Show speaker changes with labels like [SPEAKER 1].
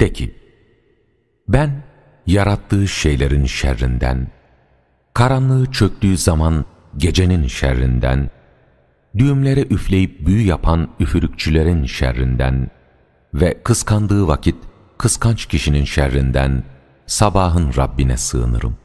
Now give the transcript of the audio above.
[SPEAKER 1] De ki, ben yarattığı şeylerin şerrinden, karanlığı çöktüğü zaman gecenin şerrinden, düğümlere üfleyip büyü yapan üfürükçülerin şerrinden ve kıskandığı vakit kıskanç kişinin şerrinden sabahın Rabbine sığınırım.